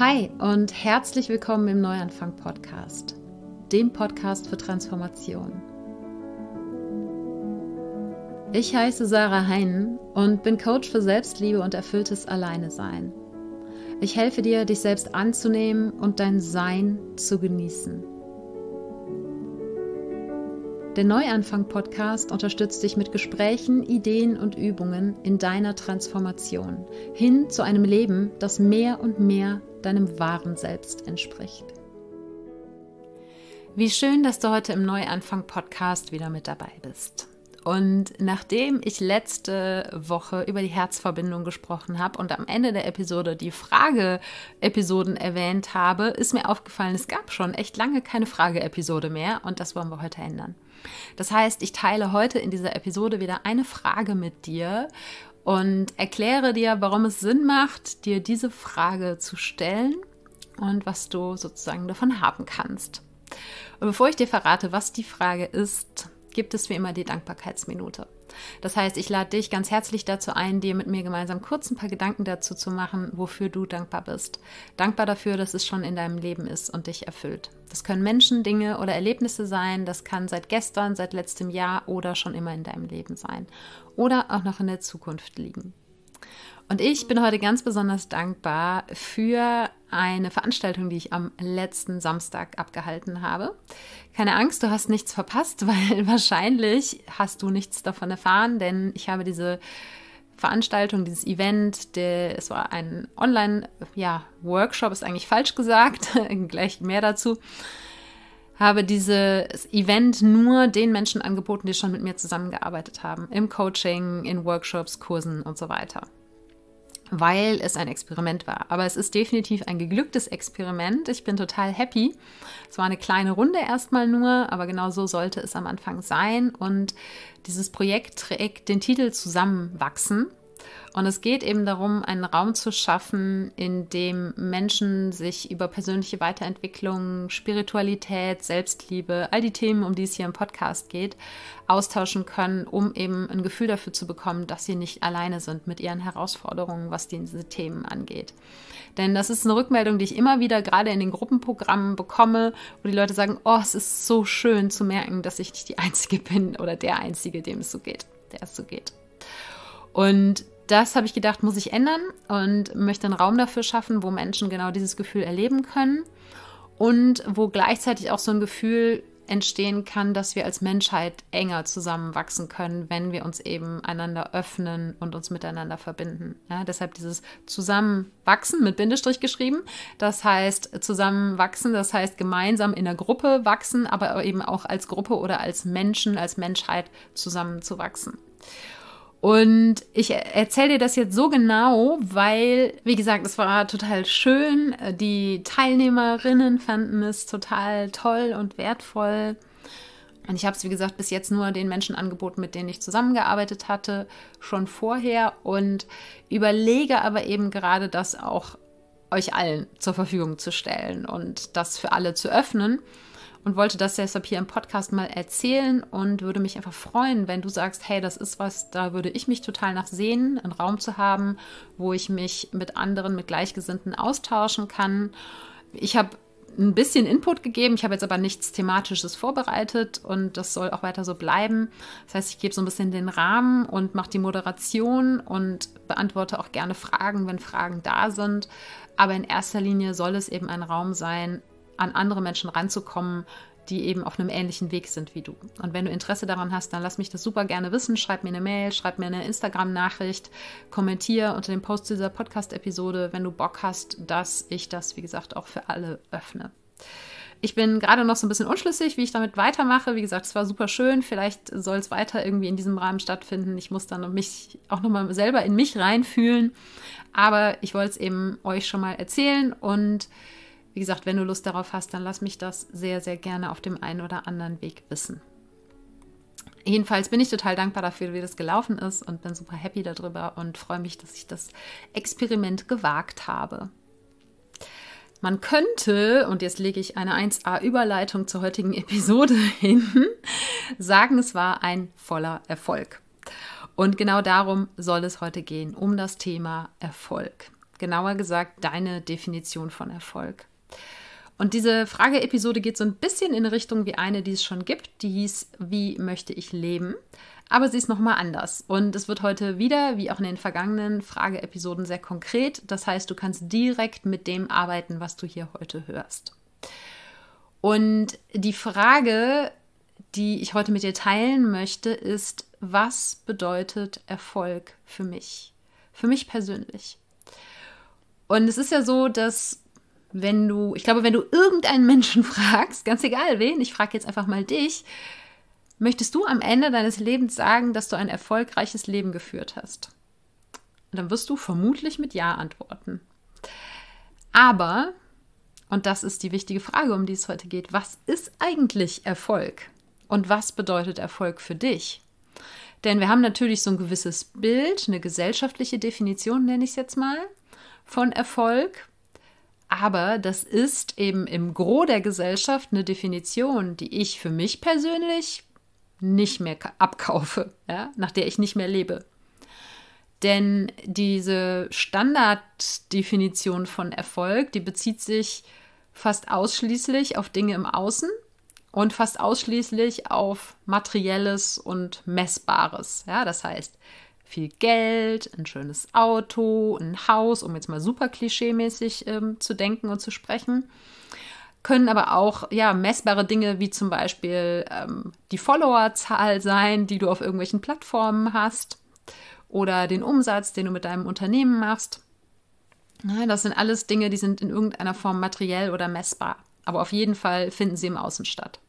Hi und herzlich willkommen im Neuanfang Podcast, dem Podcast für Transformation. Ich heiße Sarah Heinen und bin Coach für Selbstliebe und erfülltes Alleinesein. Ich helfe dir, dich selbst anzunehmen und dein Sein zu genießen. Der Neuanfang-Podcast unterstützt dich mit Gesprächen, Ideen und Übungen in deiner Transformation hin zu einem Leben, das mehr und mehr deinem wahren Selbst entspricht. Wie schön, dass du heute im Neuanfang-Podcast wieder mit dabei bist. Und nachdem ich letzte Woche über die Herzverbindung gesprochen habe und am Ende der Episode die Frage-Episoden erwähnt habe, ist mir aufgefallen, es gab schon echt lange keine Frage-Episode mehr und das wollen wir heute ändern. Das heißt, ich teile heute in dieser Episode wieder eine Frage mit dir und erkläre dir, warum es Sinn macht, dir diese Frage zu stellen und was du sozusagen davon haben kannst. Und bevor ich dir verrate, was die Frage ist, gibt es wie immer die Dankbarkeitsminute. Das heißt, ich lade dich ganz herzlich dazu ein, dir mit mir gemeinsam kurz ein paar Gedanken dazu zu machen, wofür du dankbar bist. Dankbar dafür, dass es schon in deinem Leben ist und dich erfüllt. Das können Menschen, Dinge oder Erlebnisse sein. Das kann seit gestern, seit letztem Jahr oder schon immer in deinem Leben sein. Oder auch noch in der Zukunft liegen. Und ich bin heute ganz besonders dankbar für eine Veranstaltung, die ich am letzten Samstag abgehalten habe. Keine Angst, du hast nichts verpasst, weil wahrscheinlich hast du nichts davon erfahren, denn ich habe diese Veranstaltung, dieses Event, der, es war ein Online-Workshop, ja, ist eigentlich falsch gesagt, gleich mehr dazu habe dieses Event nur den Menschen angeboten, die schon mit mir zusammengearbeitet haben, im Coaching, in Workshops, Kursen und so weiter weil es ein Experiment war. Aber es ist definitiv ein geglücktes Experiment. Ich bin total happy. Es war eine kleine Runde erstmal nur, aber genau so sollte es am Anfang sein. Und dieses Projekt trägt den Titel Zusammenwachsen. Und es geht eben darum, einen Raum zu schaffen, in dem Menschen sich über persönliche Weiterentwicklung, Spiritualität, Selbstliebe, all die Themen, um die es hier im Podcast geht, austauschen können, um eben ein Gefühl dafür zu bekommen, dass sie nicht alleine sind mit ihren Herausforderungen, was diese Themen angeht. Denn das ist eine Rückmeldung, die ich immer wieder gerade in den Gruppenprogrammen bekomme, wo die Leute sagen, oh, es ist so schön zu merken, dass ich nicht die Einzige bin oder der Einzige, dem es so geht, der es so geht. Und das habe ich gedacht, muss ich ändern und möchte einen Raum dafür schaffen, wo Menschen genau dieses Gefühl erleben können und wo gleichzeitig auch so ein Gefühl entstehen kann, dass wir als Menschheit enger zusammenwachsen können, wenn wir uns eben einander öffnen und uns miteinander verbinden. Ja, deshalb dieses Zusammenwachsen mit Bindestrich geschrieben. Das heißt Zusammenwachsen, das heißt gemeinsam in der Gruppe wachsen, aber eben auch als Gruppe oder als Menschen, als Menschheit zusammenzuwachsen. Und ich erzähle dir das jetzt so genau, weil, wie gesagt, es war total schön. Die Teilnehmerinnen fanden es total toll und wertvoll. Und ich habe es, wie gesagt, bis jetzt nur den Menschen angeboten, mit denen ich zusammengearbeitet hatte, schon vorher. Und überlege aber eben gerade, das auch euch allen zur Verfügung zu stellen und das für alle zu öffnen und wollte das deshalb hier im Podcast mal erzählen und würde mich einfach freuen, wenn du sagst, hey, das ist was, da würde ich mich total nachsehen, einen Raum zu haben, wo ich mich mit anderen, mit Gleichgesinnten austauschen kann. Ich habe ein bisschen Input gegeben. Ich habe jetzt aber nichts Thematisches vorbereitet und das soll auch weiter so bleiben. Das heißt, ich gebe so ein bisschen den Rahmen und mache die Moderation und beantworte auch gerne Fragen, wenn Fragen da sind. Aber in erster Linie soll es eben ein Raum sein, an andere Menschen ranzukommen, die eben auf einem ähnlichen Weg sind wie du. Und wenn du Interesse daran hast, dann lass mich das super gerne wissen. Schreib mir eine Mail, schreib mir eine Instagram-Nachricht, kommentier unter dem Post dieser Podcast-Episode, wenn du Bock hast, dass ich das, wie gesagt, auch für alle öffne. Ich bin gerade noch so ein bisschen unschlüssig, wie ich damit weitermache. Wie gesagt, es war super schön. Vielleicht soll es weiter irgendwie in diesem Rahmen stattfinden. Ich muss dann mich auch nochmal selber in mich reinfühlen. Aber ich wollte es eben euch schon mal erzählen und wie gesagt, wenn du Lust darauf hast, dann lass mich das sehr, sehr gerne auf dem einen oder anderen Weg wissen. Jedenfalls bin ich total dankbar dafür, wie das gelaufen ist und bin super happy darüber und freue mich, dass ich das Experiment gewagt habe. Man könnte, und jetzt lege ich eine 1a-Überleitung zur heutigen Episode hin, sagen, es war ein voller Erfolg. Und genau darum soll es heute gehen, um das Thema Erfolg. Genauer gesagt, deine Definition von Erfolg. Und diese Frage-Episode geht so ein bisschen in Richtung wie eine, die es schon gibt, die hieß Wie möchte ich leben? Aber sie ist nochmal anders. Und es wird heute wieder, wie auch in den vergangenen Frage-Episoden, sehr konkret. Das heißt, du kannst direkt mit dem arbeiten, was du hier heute hörst. Und die Frage, die ich heute mit dir teilen möchte, ist, was bedeutet Erfolg für mich? Für mich persönlich. Und es ist ja so, dass wenn du, ich glaube, wenn du irgendeinen Menschen fragst, ganz egal wen, ich frage jetzt einfach mal dich, möchtest du am Ende deines Lebens sagen, dass du ein erfolgreiches Leben geführt hast? Und dann wirst du vermutlich mit Ja antworten. Aber, und das ist die wichtige Frage, um die es heute geht, was ist eigentlich Erfolg? Und was bedeutet Erfolg für dich? Denn wir haben natürlich so ein gewisses Bild, eine gesellschaftliche Definition nenne ich es jetzt mal, von Erfolg. Aber das ist eben im Gros der Gesellschaft eine Definition, die ich für mich persönlich nicht mehr abkaufe, ja, nach der ich nicht mehr lebe. Denn diese Standarddefinition von Erfolg, die bezieht sich fast ausschließlich auf Dinge im Außen und fast ausschließlich auf Materielles und Messbares. Ja, das heißt, viel Geld, ein schönes Auto, ein Haus, um jetzt mal super klischeemäßig ähm, zu denken und zu sprechen. Können aber auch ja, messbare Dinge wie zum Beispiel ähm, die Followerzahl sein, die du auf irgendwelchen Plattformen hast oder den Umsatz, den du mit deinem Unternehmen machst. Ja, das sind alles Dinge, die sind in irgendeiner Form materiell oder messbar. Aber auf jeden Fall finden sie im Außen statt.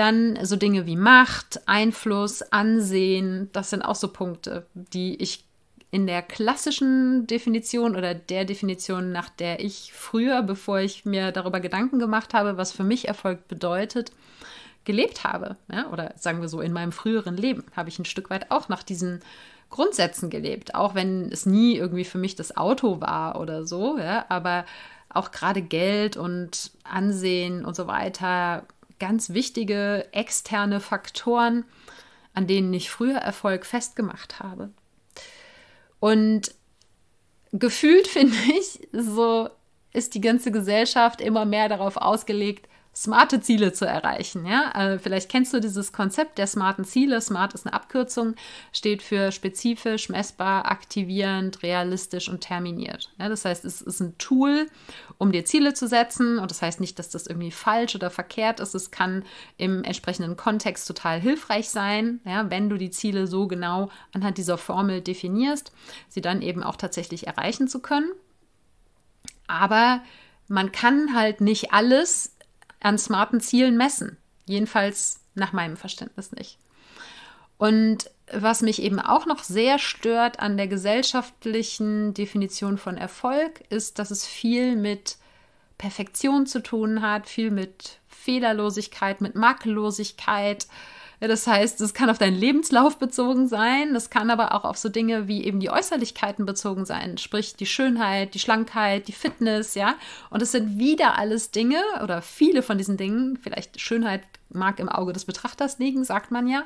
Dann so Dinge wie Macht, Einfluss, Ansehen, das sind auch so Punkte, die ich in der klassischen Definition oder der Definition, nach der ich früher, bevor ich mir darüber Gedanken gemacht habe, was für mich Erfolg bedeutet, gelebt habe. Ja? Ne? Oder sagen wir so, in meinem früheren Leben habe ich ein Stück weit auch nach diesen Grundsätzen gelebt, auch wenn es nie irgendwie für mich das Auto war oder so, ja? aber auch gerade Geld und Ansehen und so weiter ganz wichtige externe Faktoren, an denen ich früher Erfolg festgemacht habe. Und gefühlt finde ich, so ist die ganze Gesellschaft immer mehr darauf ausgelegt, smarte Ziele zu erreichen. Ja? Äh, vielleicht kennst du dieses Konzept der smarten Ziele. Smart ist eine Abkürzung, steht für spezifisch, messbar, aktivierend, realistisch und terminiert. Ja? Das heißt, es ist ein Tool, um dir Ziele zu setzen. Und das heißt nicht, dass das irgendwie falsch oder verkehrt ist. Es kann im entsprechenden Kontext total hilfreich sein, ja? wenn du die Ziele so genau anhand dieser Formel definierst, sie dann eben auch tatsächlich erreichen zu können. Aber man kann halt nicht alles an smarten Zielen messen. Jedenfalls nach meinem Verständnis nicht. Und was mich eben auch noch sehr stört an der gesellschaftlichen Definition von Erfolg, ist, dass es viel mit Perfektion zu tun hat, viel mit Fehlerlosigkeit, mit Makellosigkeit, das heißt, es kann auf deinen Lebenslauf bezogen sein, das kann aber auch auf so Dinge wie eben die Äußerlichkeiten bezogen sein, sprich die Schönheit, die Schlankheit, die Fitness, ja. Und es sind wieder alles Dinge oder viele von diesen Dingen, vielleicht Schönheit mag im Auge des Betrachters liegen, sagt man ja.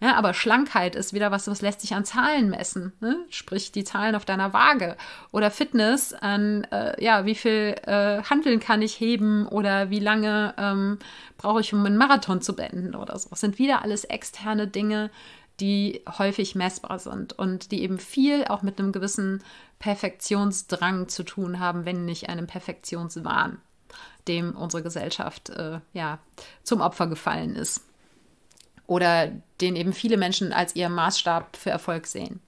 Ja, ne, aber Schlankheit ist wieder was, was lässt sich an Zahlen messen. Ne? Sprich, die Zahlen auf deiner Waage. Oder Fitness an, äh, ja, wie viel äh, Handeln kann ich heben oder wie lange ähm, brauche ich, um einen Marathon zu beenden oder so. Das sind wieder alles externe Dinge, die häufig messbar sind und die eben viel auch mit einem gewissen Perfektionsdrang zu tun haben, wenn nicht einem Perfektionswahn, dem unsere Gesellschaft äh, ja zum Opfer gefallen ist oder den eben viele Menschen als ihren Maßstab für Erfolg sehen.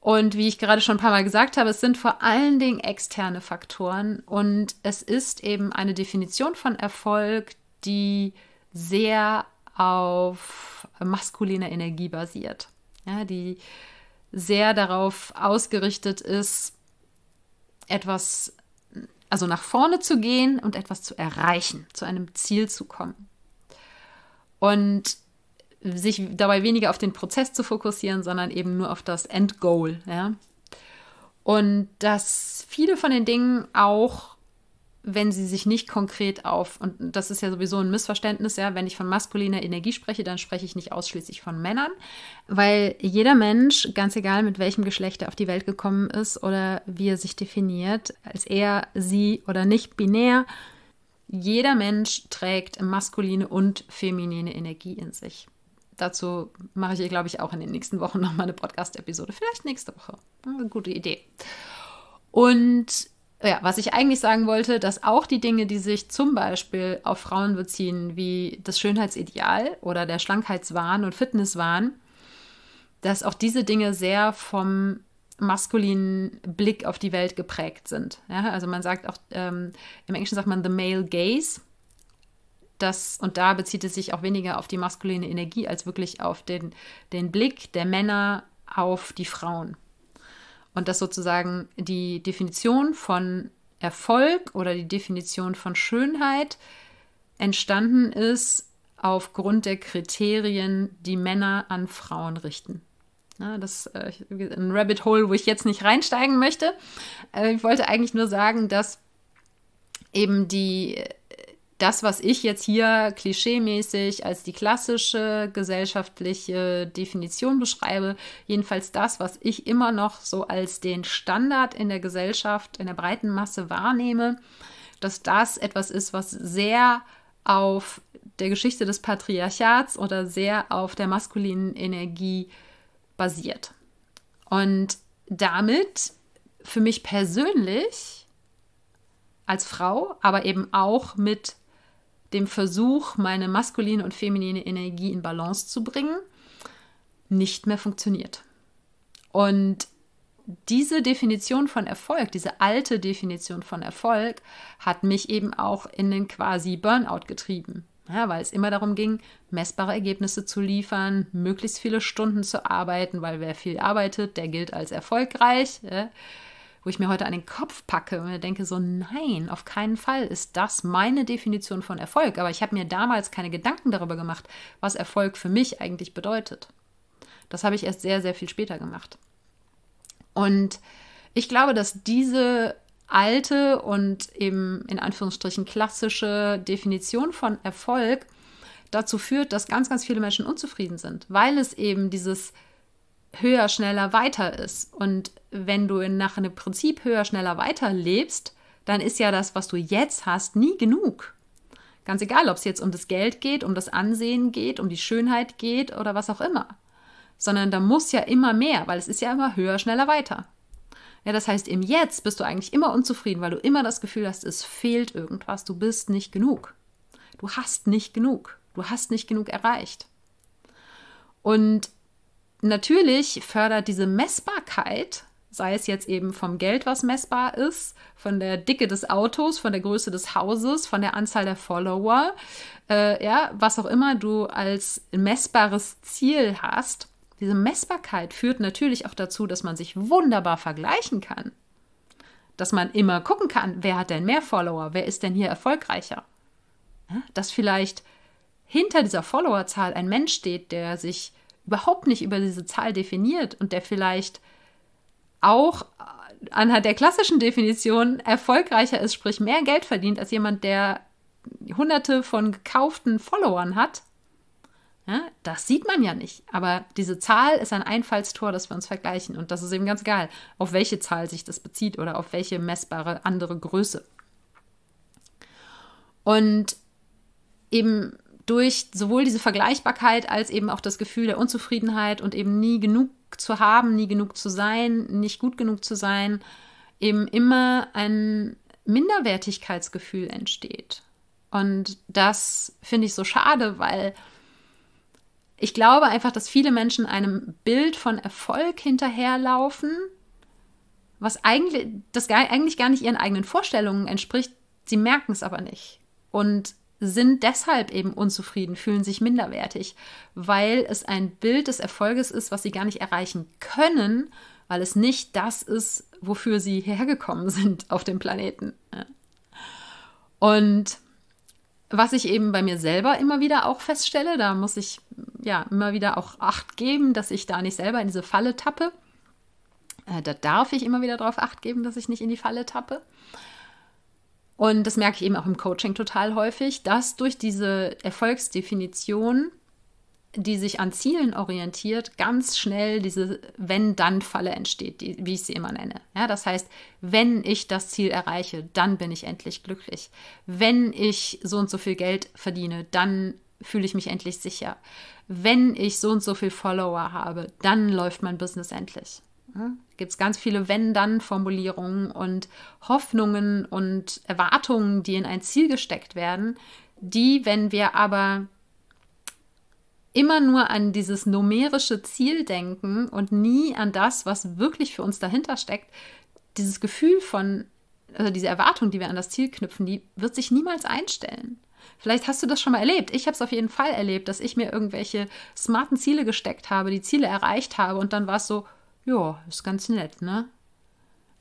Und wie ich gerade schon ein paar Mal gesagt habe, es sind vor allen Dingen externe Faktoren und es ist eben eine Definition von Erfolg, die sehr auf maskuliner Energie basiert, ja, die sehr darauf ausgerichtet ist, etwas, also nach vorne zu gehen und etwas zu erreichen, zu einem Ziel zu kommen und sich dabei weniger auf den Prozess zu fokussieren, sondern eben nur auf das Endgoal. Ja? Und dass viele von den Dingen auch, wenn sie sich nicht konkret auf, und das ist ja sowieso ein Missverständnis, ja, wenn ich von maskuliner Energie spreche, dann spreche ich nicht ausschließlich von Männern, weil jeder Mensch, ganz egal mit welchem Geschlecht er auf die Welt gekommen ist oder wie er sich definiert, als er, sie oder nicht binär, jeder Mensch trägt maskuline und feminine Energie in sich. Dazu mache ich, glaube ich, auch in den nächsten Wochen nochmal eine Podcast-Episode. Vielleicht nächste Woche. Eine gute Idee. Und ja, was ich eigentlich sagen wollte, dass auch die Dinge, die sich zum Beispiel auf Frauen beziehen, wie das Schönheitsideal oder der Schlankheitswahn und Fitnesswahn, dass auch diese Dinge sehr vom maskulinen Blick auf die Welt geprägt sind. Ja, also man sagt auch, ähm, im Englischen sagt man the male gaze. Das, und da bezieht es sich auch weniger auf die maskuline Energie als wirklich auf den, den Blick der Männer auf die Frauen. Und dass sozusagen die Definition von Erfolg oder die Definition von Schönheit entstanden ist aufgrund der Kriterien, die Männer an Frauen richten. Ne, das äh, ist ein Rabbit Hole, wo ich jetzt nicht reinsteigen möchte. Äh, ich wollte eigentlich nur sagen, dass eben die äh, das, was ich jetzt hier klischeemäßig als die klassische gesellschaftliche Definition beschreibe, jedenfalls das, was ich immer noch so als den Standard in der Gesellschaft, in der breiten Masse wahrnehme, dass das etwas ist, was sehr auf der Geschichte des Patriarchats oder sehr auf der maskulinen Energie äh, basiert. Und damit für mich persönlich als Frau, aber eben auch mit dem Versuch, meine maskuline und feminine Energie in Balance zu bringen, nicht mehr funktioniert. Und diese Definition von Erfolg, diese alte Definition von Erfolg, hat mich eben auch in den quasi Burnout getrieben ja, weil es immer darum ging, messbare Ergebnisse zu liefern, möglichst viele Stunden zu arbeiten, weil wer viel arbeitet, der gilt als erfolgreich. Ja. Wo ich mir heute an den Kopf packe und mir denke, so nein, auf keinen Fall ist das meine Definition von Erfolg. Aber ich habe mir damals keine Gedanken darüber gemacht, was Erfolg für mich eigentlich bedeutet. Das habe ich erst sehr, sehr viel später gemacht. Und ich glaube, dass diese alte und eben in Anführungsstrichen klassische Definition von Erfolg dazu führt, dass ganz, ganz viele Menschen unzufrieden sind, weil es eben dieses höher, schneller, weiter ist. Und wenn du nach einem Prinzip höher, schneller, weiter lebst, dann ist ja das, was du jetzt hast, nie genug. Ganz egal, ob es jetzt um das Geld geht, um das Ansehen geht, um die Schönheit geht oder was auch immer. Sondern da muss ja immer mehr, weil es ist ja immer höher, schneller, weiter. Ja, das heißt, im Jetzt bist du eigentlich immer unzufrieden, weil du immer das Gefühl hast, es fehlt irgendwas, du bist nicht genug. Du hast nicht genug. Du hast nicht genug erreicht. Und natürlich fördert diese Messbarkeit, sei es jetzt eben vom Geld, was messbar ist, von der Dicke des Autos, von der Größe des Hauses, von der Anzahl der Follower, äh, ja, was auch immer du als messbares Ziel hast, diese Messbarkeit führt natürlich auch dazu, dass man sich wunderbar vergleichen kann. Dass man immer gucken kann, wer hat denn mehr Follower, wer ist denn hier erfolgreicher. Dass vielleicht hinter dieser Followerzahl ein Mensch steht, der sich überhaupt nicht über diese Zahl definiert und der vielleicht auch anhand der klassischen Definition erfolgreicher ist, sprich mehr Geld verdient als jemand, der hunderte von gekauften Followern hat ja, das sieht man ja nicht. Aber diese Zahl ist ein Einfallstor, dass wir uns vergleichen. Und das ist eben ganz egal, auf welche Zahl sich das bezieht oder auf welche messbare andere Größe. Und eben durch sowohl diese Vergleichbarkeit als eben auch das Gefühl der Unzufriedenheit und eben nie genug zu haben, nie genug zu sein, nicht gut genug zu sein, eben immer ein Minderwertigkeitsgefühl entsteht. Und das finde ich so schade, weil ich glaube einfach, dass viele Menschen einem Bild von Erfolg hinterherlaufen, was eigentlich, das gar, eigentlich gar nicht ihren eigenen Vorstellungen entspricht. Sie merken es aber nicht und sind deshalb eben unzufrieden, fühlen sich minderwertig, weil es ein Bild des Erfolges ist, was sie gar nicht erreichen können, weil es nicht das ist, wofür sie hergekommen sind auf dem Planeten. Und was ich eben bei mir selber immer wieder auch feststelle, da muss ich ja immer wieder auch Acht geben, dass ich da nicht selber in diese Falle tappe. Äh, da darf ich immer wieder darauf Acht geben, dass ich nicht in die Falle tappe. Und das merke ich eben auch im Coaching total häufig, dass durch diese Erfolgsdefinition die sich an Zielen orientiert, ganz schnell diese Wenn-Dann-Falle entsteht, die, wie ich sie immer nenne. Ja, das heißt, wenn ich das Ziel erreiche, dann bin ich endlich glücklich. Wenn ich so und so viel Geld verdiene, dann fühle ich mich endlich sicher. Wenn ich so und so viel Follower habe, dann läuft mein Business endlich. Ja, Gibt es ganz viele Wenn-Dann-Formulierungen und Hoffnungen und Erwartungen, die in ein Ziel gesteckt werden, die, wenn wir aber immer nur an dieses numerische Ziel denken und nie an das, was wirklich für uns dahinter steckt, dieses Gefühl von, also diese Erwartung, die wir an das Ziel knüpfen, die wird sich niemals einstellen. Vielleicht hast du das schon mal erlebt. Ich habe es auf jeden Fall erlebt, dass ich mir irgendwelche smarten Ziele gesteckt habe, die Ziele erreicht habe und dann war es so, ja, ist ganz nett, ne?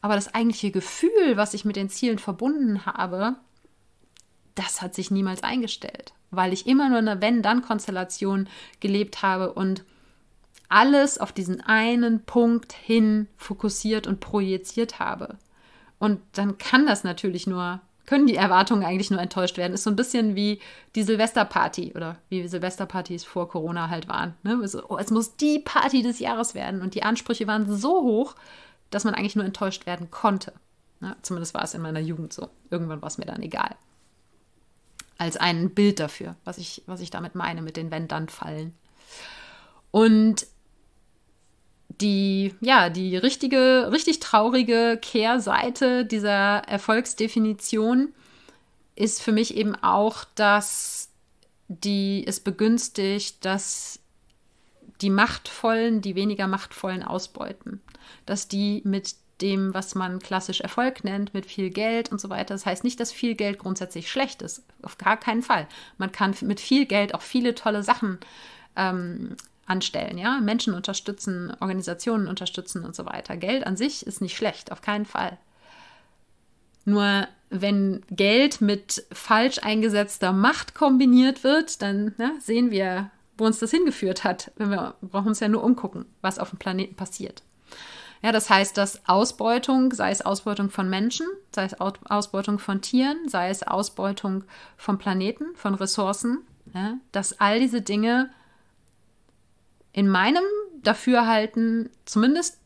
Aber das eigentliche Gefühl, was ich mit den Zielen verbunden habe, das hat sich niemals eingestellt, weil ich immer nur eine Wenn-Dann-Konstellation gelebt habe und alles auf diesen einen Punkt hin fokussiert und projiziert habe. Und dann kann das natürlich nur, können die Erwartungen eigentlich nur enttäuscht werden. Ist so ein bisschen wie die Silvesterparty oder wie Silvesterpartys vor Corona halt waren. Ne? So, oh, es muss die Party des Jahres werden. Und die Ansprüche waren so hoch, dass man eigentlich nur enttäuscht werden konnte. Ne? Zumindest war es in meiner Jugend so. Irgendwann war es mir dann egal als ein Bild dafür, was ich, was ich damit meine, mit den Wenn fallen. Und die, ja, die richtige, richtig traurige Kehrseite dieser Erfolgsdefinition ist für mich eben auch, dass die es begünstigt, dass die Machtvollen die weniger Machtvollen ausbeuten, dass die mit dem, was man klassisch Erfolg nennt, mit viel Geld und so weiter. Das heißt nicht, dass viel Geld grundsätzlich schlecht ist. Auf gar keinen Fall. Man kann mit viel Geld auch viele tolle Sachen ähm, anstellen, ja, Menschen unterstützen, Organisationen unterstützen und so weiter. Geld an sich ist nicht schlecht, auf keinen Fall. Nur wenn Geld mit falsch eingesetzter Macht kombiniert wird, dann ne, sehen wir, wo uns das hingeführt hat. wir brauchen uns ja nur umgucken, was auf dem Planeten passiert. Ja, das heißt, dass Ausbeutung, sei es Ausbeutung von Menschen, sei es Ausbeutung von Tieren, sei es Ausbeutung von Planeten, von Ressourcen, ja, dass all diese Dinge in meinem Dafürhalten zumindest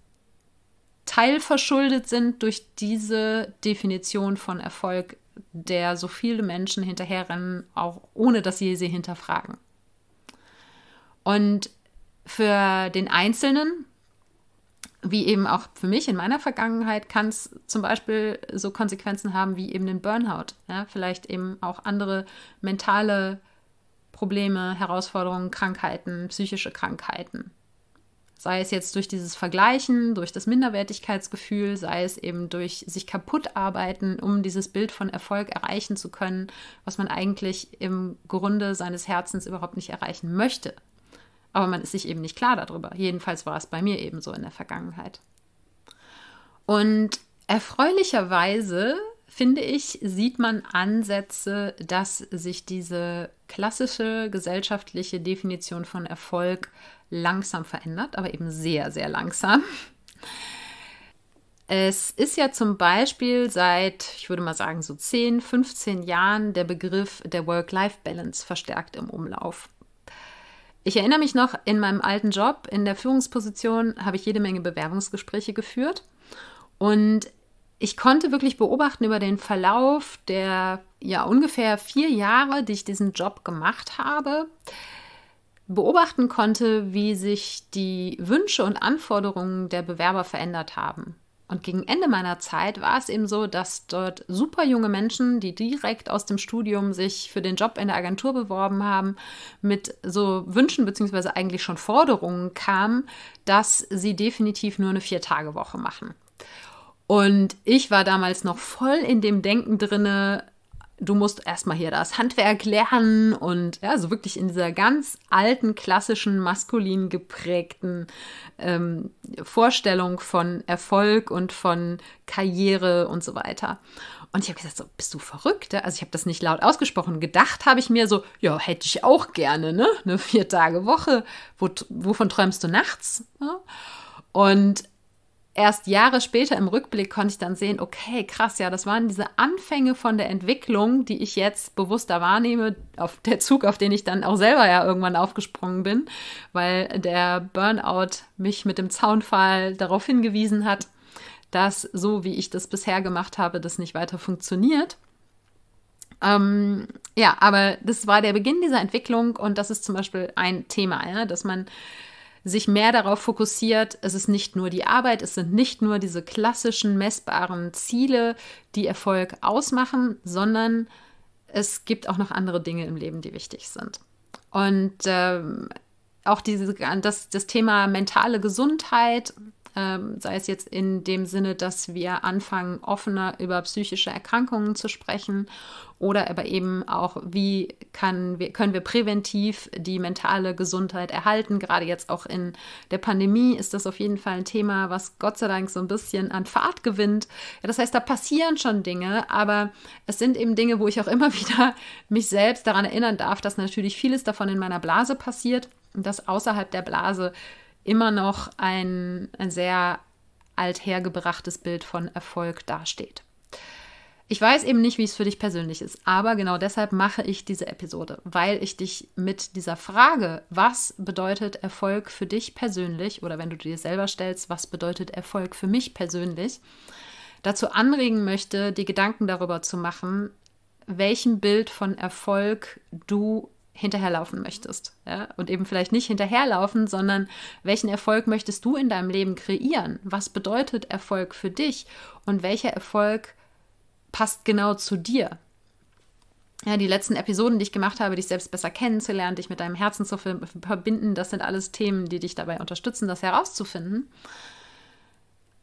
teilverschuldet sind durch diese Definition von Erfolg, der so viele Menschen hinterherrennen, auch ohne dass sie sie hinterfragen. Und für den Einzelnen wie eben auch für mich in meiner Vergangenheit kann es zum Beispiel so Konsequenzen haben wie eben den Burnout. Ja? Vielleicht eben auch andere mentale Probleme, Herausforderungen, Krankheiten, psychische Krankheiten. Sei es jetzt durch dieses Vergleichen, durch das Minderwertigkeitsgefühl, sei es eben durch sich kaputt arbeiten, um dieses Bild von Erfolg erreichen zu können, was man eigentlich im Grunde seines Herzens überhaupt nicht erreichen möchte. Aber man ist sich eben nicht klar darüber. Jedenfalls war es bei mir eben so in der Vergangenheit. Und erfreulicherweise, finde ich, sieht man Ansätze, dass sich diese klassische gesellschaftliche Definition von Erfolg langsam verändert, aber eben sehr, sehr langsam. Es ist ja zum Beispiel seit, ich würde mal sagen, so 10, 15 Jahren der Begriff der Work-Life-Balance verstärkt im Umlauf. Ich erinnere mich noch, in meinem alten Job, in der Führungsposition, habe ich jede Menge Bewerbungsgespräche geführt. Und ich konnte wirklich beobachten über den Verlauf der ja ungefähr vier Jahre, die ich diesen Job gemacht habe, beobachten konnte, wie sich die Wünsche und Anforderungen der Bewerber verändert haben. Und gegen Ende meiner Zeit war es eben so, dass dort super junge Menschen, die direkt aus dem Studium sich für den Job in der Agentur beworben haben, mit so Wünschen bzw. eigentlich schon Forderungen kamen, dass sie definitiv nur eine Vier-Tage-Woche machen. Und ich war damals noch voll in dem Denken drinne, du musst erstmal hier das Handwerk lernen und ja, so wirklich in dieser ganz alten, klassischen, maskulin geprägten ähm, Vorstellung von Erfolg und von Karriere und so weiter. Und ich habe gesagt, so, bist du verrückt? Also ich habe das nicht laut ausgesprochen. Gedacht habe ich mir so, ja, hätte ich auch gerne, ne? Eine vier Tage Woche. Wo, wovon träumst du nachts? Ne? Und erst Jahre später im Rückblick konnte ich dann sehen, okay, krass, ja, das waren diese Anfänge von der Entwicklung, die ich jetzt bewusster wahrnehme, auf der Zug, auf den ich dann auch selber ja irgendwann aufgesprungen bin, weil der Burnout mich mit dem Zaunfall darauf hingewiesen hat, dass so wie ich das bisher gemacht habe, das nicht weiter funktioniert. Ähm, ja, aber das war der Beginn dieser Entwicklung und das ist zum Beispiel ein Thema, ja, dass man sich mehr darauf fokussiert, es ist nicht nur die Arbeit, es sind nicht nur diese klassischen messbaren Ziele, die Erfolg ausmachen, sondern es gibt auch noch andere Dinge im Leben, die wichtig sind. Und ähm, auch diese, das, das Thema mentale Gesundheit, ähm, sei es jetzt in dem Sinne, dass wir anfangen, offener über psychische Erkrankungen zu sprechen oder aber eben auch, wie kann, können wir präventiv die mentale Gesundheit erhalten? Gerade jetzt auch in der Pandemie ist das auf jeden Fall ein Thema, was Gott sei Dank so ein bisschen an Fahrt gewinnt. Ja, das heißt, da passieren schon Dinge, aber es sind eben Dinge, wo ich auch immer wieder mich selbst daran erinnern darf, dass natürlich vieles davon in meiner Blase passiert und dass außerhalb der Blase immer noch ein, ein sehr althergebrachtes Bild von Erfolg dasteht. Ich weiß eben nicht, wie es für dich persönlich ist, aber genau deshalb mache ich diese Episode, weil ich dich mit dieser Frage, was bedeutet Erfolg für dich persönlich oder wenn du dir selber stellst, was bedeutet Erfolg für mich persönlich, dazu anregen möchte, die Gedanken darüber zu machen, welchem Bild von Erfolg du hinterherlaufen möchtest. Ja? Und eben vielleicht nicht hinterherlaufen, sondern welchen Erfolg möchtest du in deinem Leben kreieren? Was bedeutet Erfolg für dich? Und welcher Erfolg passt genau zu dir. Ja, die letzten Episoden, die ich gemacht habe, dich selbst besser kennenzulernen, dich mit deinem Herzen zu verbinden, das sind alles Themen, die dich dabei unterstützen, das herauszufinden.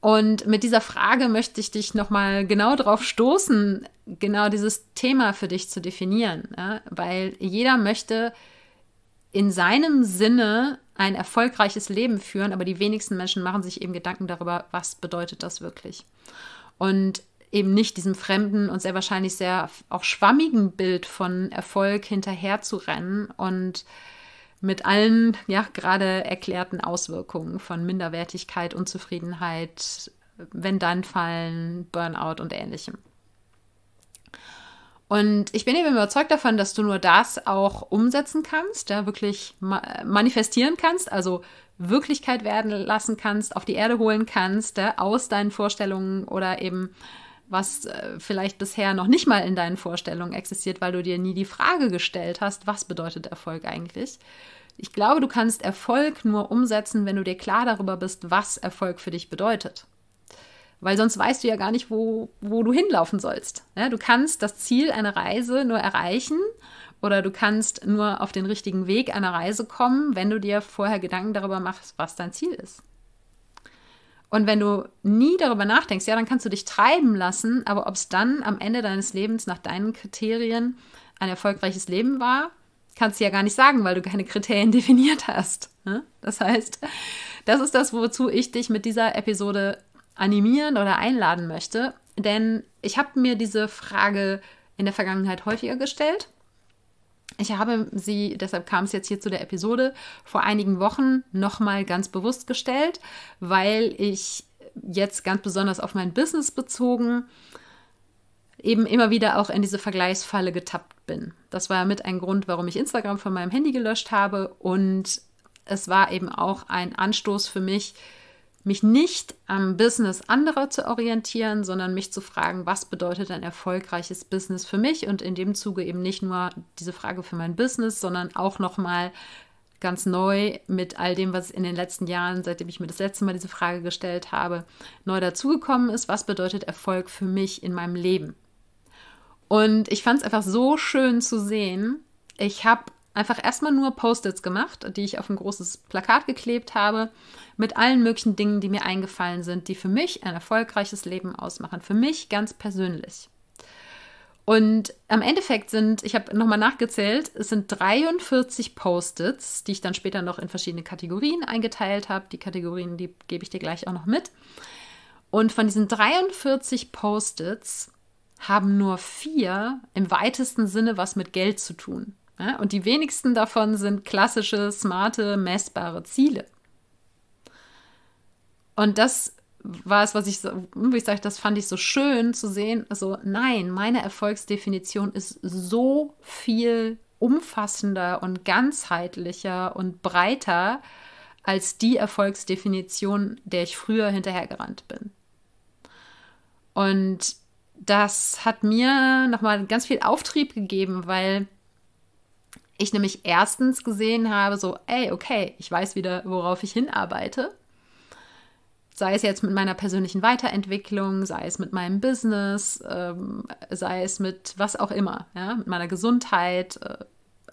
Und mit dieser Frage möchte ich dich nochmal genau darauf stoßen, genau dieses Thema für dich zu definieren, ja? weil jeder möchte in seinem Sinne ein erfolgreiches Leben führen, aber die wenigsten Menschen machen sich eben Gedanken darüber, was bedeutet das wirklich. Und eben nicht diesem fremden und sehr wahrscheinlich sehr auch schwammigen Bild von Erfolg hinterherzurennen und mit allen ja gerade erklärten Auswirkungen von Minderwertigkeit, Unzufriedenheit, wenn dann fallen, Burnout und ähnlichem. Und ich bin eben überzeugt davon, dass du nur das auch umsetzen kannst, ja, wirklich ma manifestieren kannst, also Wirklichkeit werden lassen kannst, auf die Erde holen kannst, ja, aus deinen Vorstellungen oder eben was äh, vielleicht bisher noch nicht mal in deinen Vorstellungen existiert, weil du dir nie die Frage gestellt hast, was bedeutet Erfolg eigentlich? Ich glaube, du kannst Erfolg nur umsetzen, wenn du dir klar darüber bist, was Erfolg für dich bedeutet. Weil sonst weißt du ja gar nicht, wo, wo du hinlaufen sollst. Ja, ne? du kannst das Ziel einer Reise nur erreichen oder du kannst nur auf den richtigen Weg einer Reise kommen, wenn du dir vorher Gedanken darüber machst, was dein Ziel ist. Und wenn du nie darüber nachdenkst, ja, dann kannst du dich treiben lassen, aber ob es dann am Ende deines Lebens nach deinen Kriterien ein erfolgreiches Leben war, kannst du ja gar nicht sagen, weil du keine Kriterien definiert hast. Ne? Das heißt, das ist das, wozu ich dich mit dieser Episode animieren oder einladen möchte. Denn ich habe mir diese Frage in der Vergangenheit häufiger gestellt ich habe sie, deshalb kam es jetzt hier zu der Episode, vor einigen Wochen nochmal ganz bewusst gestellt, weil ich jetzt ganz besonders auf mein Business bezogen eben immer wieder auch in diese Vergleichsfalle getappt bin. Das war mit ein Grund, warum ich Instagram von meinem Handy gelöscht habe und es war eben auch ein Anstoß für mich, mich nicht am Business anderer zu orientieren, sondern mich zu fragen, was bedeutet ein erfolgreiches Business für mich und in dem Zuge eben nicht nur diese Frage für mein Business, sondern auch noch mal ganz neu mit all dem, was in den letzten Jahren, seitdem ich mir das letzte Mal diese Frage gestellt habe, neu dazugekommen ist, was bedeutet Erfolg für mich in meinem Leben? Und ich fand es einfach so schön zu sehen. Ich habe einfach erstmal nur Post-its gemacht, die ich auf ein großes Plakat geklebt habe, mit allen möglichen Dingen, die mir eingefallen sind, die für mich ein erfolgreiches Leben ausmachen, für mich ganz persönlich. Und am Endeffekt sind, ich habe nochmal nachgezählt, es sind 43 Post-its, die ich dann später noch in verschiedene Kategorien eingeteilt habe. Die Kategorien, die gebe ich dir gleich auch noch mit. Und von diesen 43 Post-its haben nur vier im weitesten Sinne was mit Geld zu tun. Ja, und die wenigsten davon sind klassische, smarte, messbare Ziele. Und das war es, was ich, so, wie ich sage, das fand ich so schön zu sehen. Also nein, meine Erfolgsdefinition ist so viel umfassender und ganzheitlicher und breiter als die Erfolgsdefinition, der ich früher hinterhergerannt bin. Und das hat mir nochmal ganz viel Auftrieb gegeben, weil ich nämlich erstens gesehen habe, so, ey, okay, ich weiß wieder, worauf ich hinarbeite. Sei es jetzt mit meiner persönlichen Weiterentwicklung, sei es mit meinem Business, ähm, sei es mit was auch immer, ja, mit meiner Gesundheit, äh,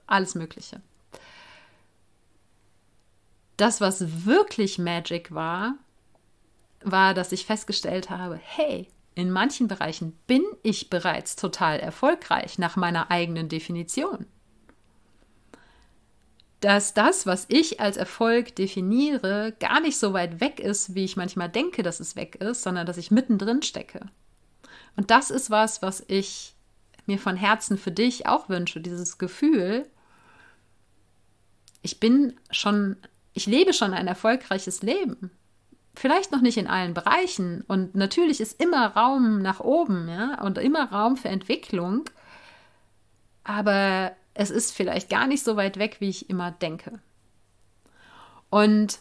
alles Mögliche. Das, was wirklich Magic war, war, dass ich festgestellt habe, hey, in manchen Bereichen bin ich bereits total erfolgreich nach meiner eigenen Definition dass das, was ich als Erfolg definiere, gar nicht so weit weg ist, wie ich manchmal denke, dass es weg ist, sondern dass ich mittendrin stecke. Und das ist was, was ich mir von Herzen für dich auch wünsche, dieses Gefühl, ich bin schon, ich lebe schon ein erfolgreiches Leben. Vielleicht noch nicht in allen Bereichen. Und natürlich ist immer Raum nach oben, ja, und immer Raum für Entwicklung. Aber es ist vielleicht gar nicht so weit weg, wie ich immer denke. Und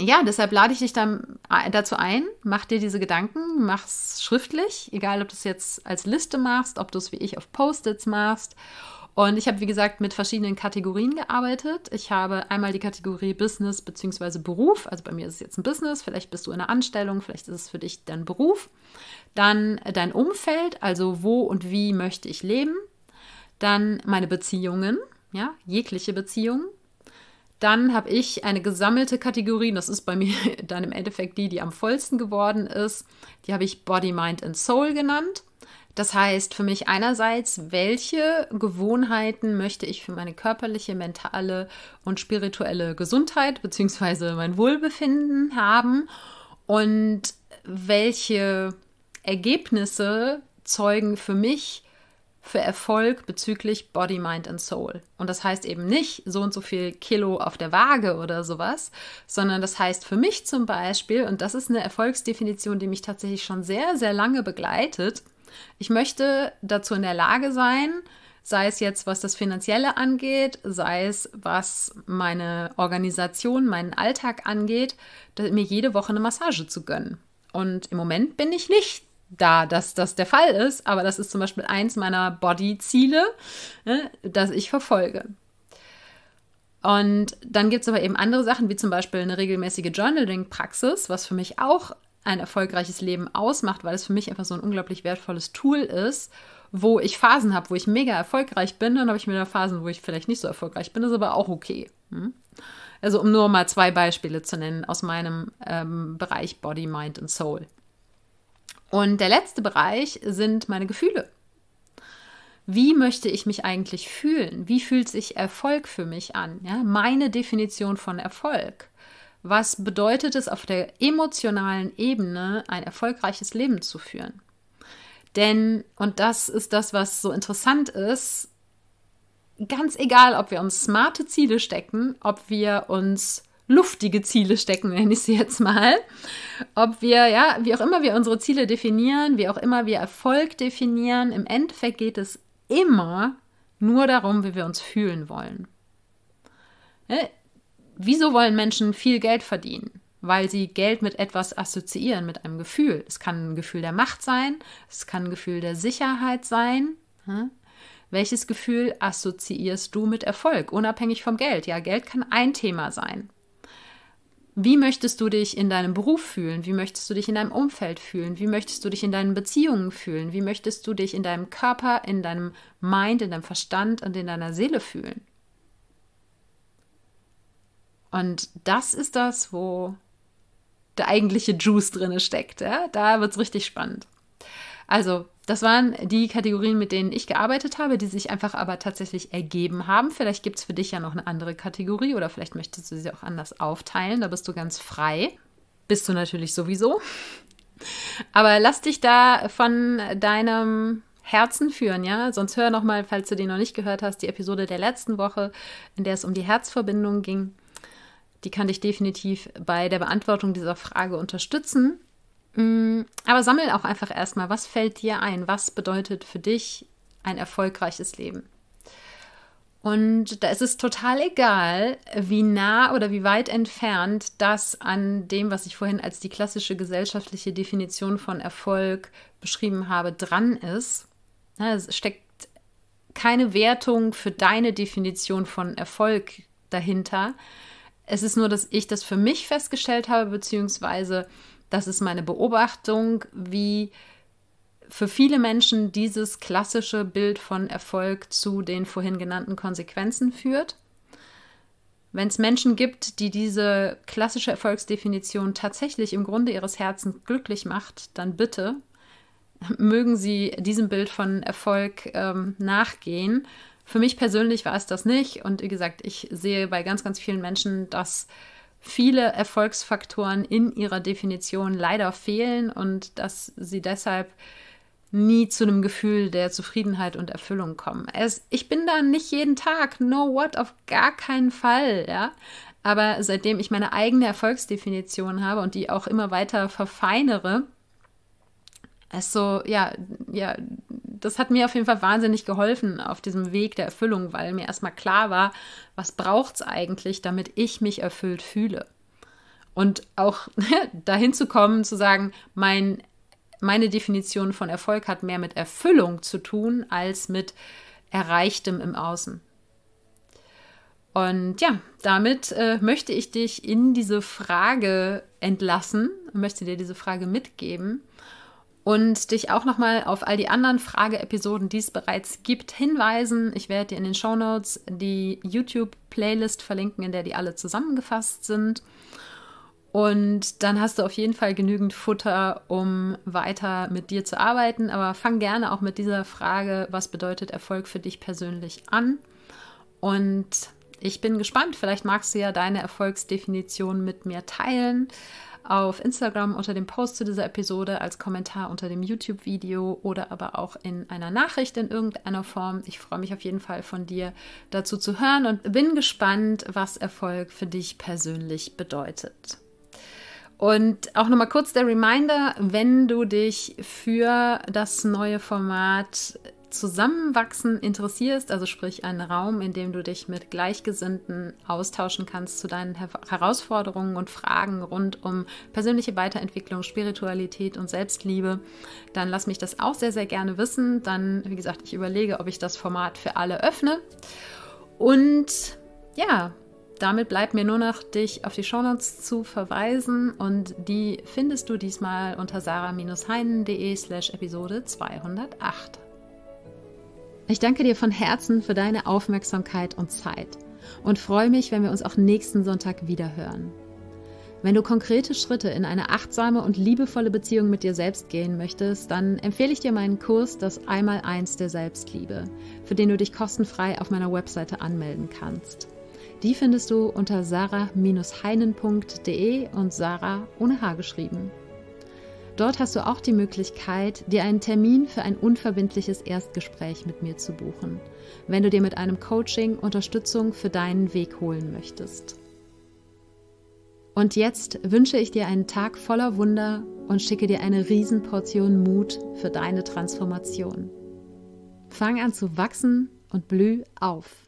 ja, deshalb lade ich dich dann dazu ein, mach dir diese Gedanken, mach es schriftlich, egal ob du es jetzt als Liste machst, ob du es wie ich auf Post-its machst. Und ich habe, wie gesagt, mit verschiedenen Kategorien gearbeitet. Ich habe einmal die Kategorie Business bzw. Beruf. Also bei mir ist es jetzt ein Business, vielleicht bist du in einer Anstellung, vielleicht ist es für dich dein Beruf. Dann dein Umfeld, also wo und wie möchte ich leben dann meine Beziehungen, ja, jegliche Beziehungen. Dann habe ich eine gesammelte Kategorie, und das ist bei mir dann im Endeffekt die, die am vollsten geworden ist. Die habe ich Body, Mind and Soul genannt. Das heißt für mich einerseits, welche Gewohnheiten möchte ich für meine körperliche, mentale und spirituelle Gesundheit bzw. mein Wohlbefinden haben und welche Ergebnisse zeugen für mich für Erfolg bezüglich Body, Mind and Soul. Und das heißt eben nicht so und so viel Kilo auf der Waage oder sowas, sondern das heißt für mich zum Beispiel, und das ist eine Erfolgsdefinition, die mich tatsächlich schon sehr, sehr lange begleitet, ich möchte dazu in der Lage sein, sei es jetzt was das Finanzielle angeht, sei es was meine Organisation, meinen Alltag angeht, mir jede Woche eine Massage zu gönnen. Und im Moment bin ich nicht da, dass das der Fall ist, aber das ist zum Beispiel eins meiner Body-Ziele, ne, das ich verfolge. Und dann gibt es aber eben andere Sachen, wie zum Beispiel eine regelmäßige Journaling-Praxis, was für mich auch ein erfolgreiches Leben ausmacht, weil es für mich einfach so ein unglaublich wertvolles Tool ist, wo ich Phasen habe, wo ich mega erfolgreich bin, dann habe ich wieder Phasen, wo ich vielleicht nicht so erfolgreich bin, das ist aber auch okay. Hm? Also um nur mal zwei Beispiele zu nennen aus meinem ähm, Bereich Body, Mind und Soul. Und der letzte Bereich sind meine Gefühle. Wie möchte ich mich eigentlich fühlen? Wie fühlt sich Erfolg für mich an? Ja, meine Definition von Erfolg. Was bedeutet es auf der emotionalen Ebene, ein erfolgreiches Leben zu führen? Denn, und das ist das, was so interessant ist, ganz egal, ob wir uns smarte Ziele stecken, ob wir uns luftige Ziele stecken, nenne ich sie jetzt mal. Ob wir, ja, wie auch immer wir unsere Ziele definieren, wie auch immer wir Erfolg definieren, im Endeffekt geht es immer nur darum, wie wir uns fühlen wollen. Ne? Wieso wollen Menschen viel Geld verdienen? Weil sie Geld mit etwas assoziieren, mit einem Gefühl. Es kann ein Gefühl der Macht sein, es kann ein Gefühl der Sicherheit sein. Ne? Welches Gefühl assoziierst du mit Erfolg, unabhängig vom Geld? Ja, Geld kann ein Thema sein. Wie möchtest du dich in deinem Beruf fühlen? Wie möchtest du dich in deinem Umfeld fühlen? Wie möchtest du dich in deinen Beziehungen fühlen? Wie möchtest du dich in deinem Körper, in deinem Mind, in deinem Verstand und in deiner Seele fühlen? Und das ist das, wo der eigentliche Juice drin steckt. Ja? Da wird es richtig spannend. Also das waren die Kategorien, mit denen ich gearbeitet habe, die sich einfach aber tatsächlich ergeben haben. Vielleicht gibt es für dich ja noch eine andere Kategorie oder vielleicht möchtest du sie auch anders aufteilen. Da bist du ganz frei. Bist du natürlich sowieso. Aber lass dich da von deinem Herzen führen, ja? Sonst hör nochmal, falls du den noch nicht gehört hast, die Episode der letzten Woche, in der es um die Herzverbindung ging. Die kann dich definitiv bei der Beantwortung dieser Frage unterstützen. Mm, aber sammel auch einfach erstmal, was fällt dir ein? Was bedeutet für dich ein erfolgreiches Leben? Und da ist es total egal, wie nah oder wie weit entfernt das an dem, was ich vorhin als die klassische gesellschaftliche Definition von Erfolg beschrieben habe, dran ist. Es steckt keine Wertung für deine Definition von Erfolg dahinter. Es ist nur, dass ich das für mich festgestellt habe, beziehungsweise das ist meine Beobachtung, wie für viele Menschen dieses klassische Bild von Erfolg zu den vorhin genannten Konsequenzen führt. Wenn es Menschen gibt, die diese klassische Erfolgsdefinition tatsächlich im Grunde ihres Herzens glücklich macht, dann bitte mögen sie diesem Bild von Erfolg ähm, nachgehen. Für mich persönlich war es das nicht und wie gesagt, ich sehe bei ganz, ganz vielen Menschen, dass viele Erfolgsfaktoren in ihrer Definition leider fehlen und dass sie deshalb nie zu einem Gefühl der Zufriedenheit und Erfüllung kommen. Es, ich bin da nicht jeden Tag, no what, auf gar keinen Fall, ja. Aber seitdem ich meine eigene Erfolgsdefinition habe und die auch immer weiter verfeinere, also ja, ja, das hat mir auf jeden Fall wahnsinnig geholfen auf diesem Weg der Erfüllung, weil mir erstmal klar war, was braucht es eigentlich, damit ich mich erfüllt fühle. Und auch dahin zu kommen, zu sagen, mein, meine Definition von Erfolg hat mehr mit Erfüllung zu tun als mit Erreichtem im Außen. Und ja, damit äh, möchte ich dich in diese Frage entlassen, möchte dir diese Frage mitgeben und dich auch nochmal auf all die anderen Frage-Episoden, die es bereits gibt, hinweisen. Ich werde dir in den Show Notes die YouTube-Playlist verlinken, in der die alle zusammengefasst sind. Und dann hast du auf jeden Fall genügend Futter, um weiter mit dir zu arbeiten. Aber fang gerne auch mit dieser Frage, was bedeutet Erfolg für dich persönlich an? Und ich bin gespannt, vielleicht magst du ja deine Erfolgsdefinition mit mir teilen auf Instagram unter dem Post zu dieser Episode, als Kommentar unter dem YouTube-Video oder aber auch in einer Nachricht in irgendeiner Form. Ich freue mich auf jeden Fall von dir dazu zu hören und bin gespannt, was Erfolg für dich persönlich bedeutet. Und auch nochmal kurz der Reminder, wenn du dich für das neue Format Zusammenwachsen interessierst, also sprich einen Raum, in dem du dich mit Gleichgesinnten austauschen kannst zu deinen Her Herausforderungen und Fragen rund um persönliche Weiterentwicklung, Spiritualität und Selbstliebe, dann lass mich das auch sehr, sehr gerne wissen. Dann, wie gesagt, ich überlege, ob ich das Format für alle öffne. Und ja, damit bleibt mir nur noch, dich auf die Shownotes zu verweisen und die findest du diesmal unter sarah-heinen.de slash Episode 208. Ich danke dir von Herzen für deine Aufmerksamkeit und Zeit und freue mich, wenn wir uns auch nächsten Sonntag wieder hören. Wenn du konkrete Schritte in eine achtsame und liebevolle Beziehung mit dir selbst gehen möchtest, dann empfehle ich dir meinen Kurs Das Einmaleins der Selbstliebe, für den du dich kostenfrei auf meiner Webseite anmelden kannst. Die findest du unter sarah-heinen.de und Sarah ohne H geschrieben. Dort hast du auch die Möglichkeit, dir einen Termin für ein unverbindliches Erstgespräch mit mir zu buchen, wenn du dir mit einem Coaching Unterstützung für deinen Weg holen möchtest. Und jetzt wünsche ich dir einen Tag voller Wunder und schicke dir eine Riesenportion Mut für deine Transformation. Fang an zu wachsen und blüh auf.